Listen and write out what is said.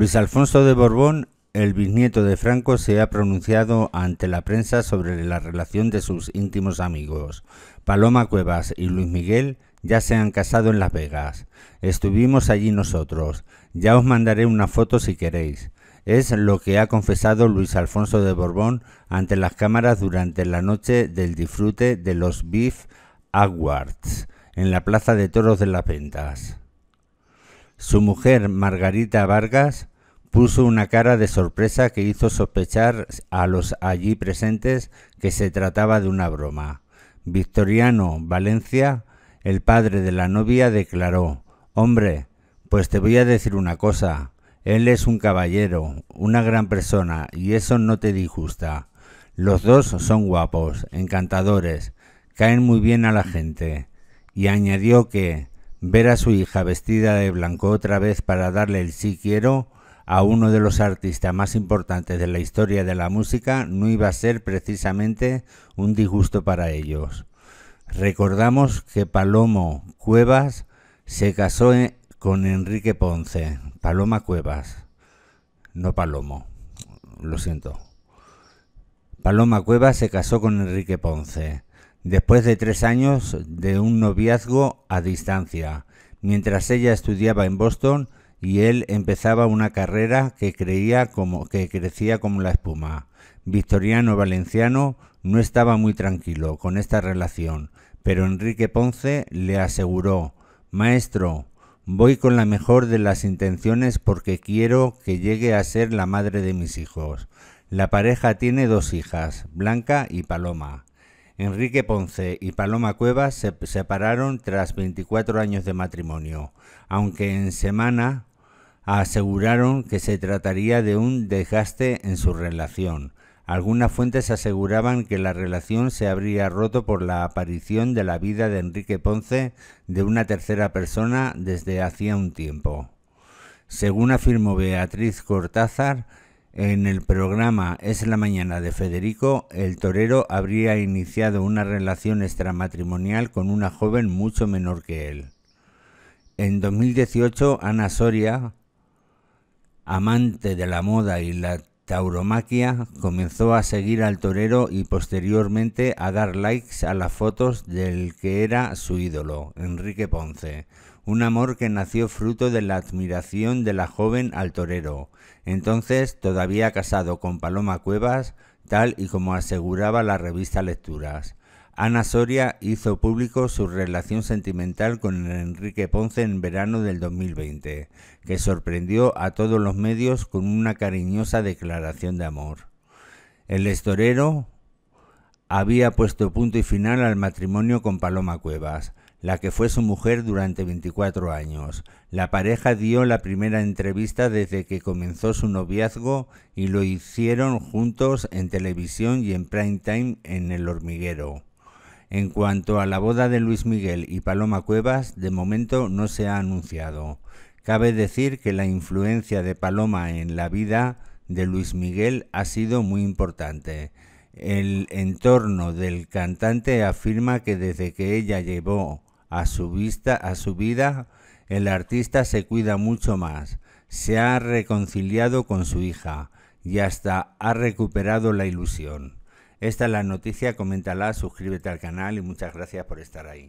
Luis Alfonso de Borbón, el bisnieto de Franco, se ha pronunciado ante la prensa sobre la relación de sus íntimos amigos. Paloma Cuevas y Luis Miguel ya se han casado en Las Vegas. Estuvimos allí nosotros. Ya os mandaré una foto si queréis. Es lo que ha confesado Luis Alfonso de Borbón ante las cámaras durante la noche del disfrute de los Beef Awards en la Plaza de Toros de las Ventas. Su mujer, Margarita Vargas, puso una cara de sorpresa que hizo sospechar a los allí presentes que se trataba de una broma. Victoriano Valencia, el padre de la novia, declaró Hombre, pues te voy a decir una cosa. Él es un caballero, una gran persona, y eso no te disgusta. Los dos son guapos, encantadores, caen muy bien a la gente. Y añadió que, ver a su hija vestida de blanco otra vez para darle el sí quiero a uno de los artistas más importantes de la historia de la música no iba a ser precisamente un disgusto para ellos. Recordamos que Palomo Cuevas se casó eh, con Enrique Ponce. Paloma Cuevas, no Palomo, lo siento. Paloma Cuevas se casó con Enrique Ponce después de tres años de un noviazgo a distancia, mientras ella estudiaba en Boston y él empezaba una carrera que, creía que crecía como la espuma. Victoriano Valenciano no estaba muy tranquilo con esta relación, pero Enrique Ponce le aseguró Maestro, voy con la mejor de las intenciones porque quiero que llegue a ser la madre de mis hijos. La pareja tiene dos hijas, Blanca y Paloma. Enrique Ponce y Paloma Cuevas se separaron tras 24 años de matrimonio, aunque en semana aseguraron que se trataría de un desgaste en su relación. Algunas fuentes aseguraban que la relación se habría roto por la aparición de la vida de Enrique Ponce de una tercera persona desde hacía un tiempo. Según afirmó Beatriz Cortázar, en el programa Es la mañana de Federico, el torero habría iniciado una relación extramatrimonial con una joven mucho menor que él. En 2018, Ana Soria, amante de la moda y la Tauromaquia comenzó a seguir al torero y posteriormente a dar likes a las fotos del que era su ídolo, Enrique Ponce, un amor que nació fruto de la admiración de la joven al torero, entonces todavía casado con Paloma Cuevas, tal y como aseguraba la revista Lecturas. Ana Soria hizo público su relación sentimental con Enrique Ponce en verano del 2020, que sorprendió a todos los medios con una cariñosa declaración de amor. El estorero había puesto punto y final al matrimonio con Paloma Cuevas, la que fue su mujer durante 24 años. La pareja dio la primera entrevista desde que comenzó su noviazgo y lo hicieron juntos en televisión y en prime time en El Hormiguero. En cuanto a la boda de Luis Miguel y Paloma Cuevas, de momento no se ha anunciado. Cabe decir que la influencia de Paloma en la vida de Luis Miguel ha sido muy importante. El entorno del cantante afirma que desde que ella llevó a su vista a su vida, el artista se cuida mucho más, se ha reconciliado con su hija y hasta ha recuperado la ilusión. Esta es la noticia, coméntala, suscríbete al canal y muchas gracias por estar ahí.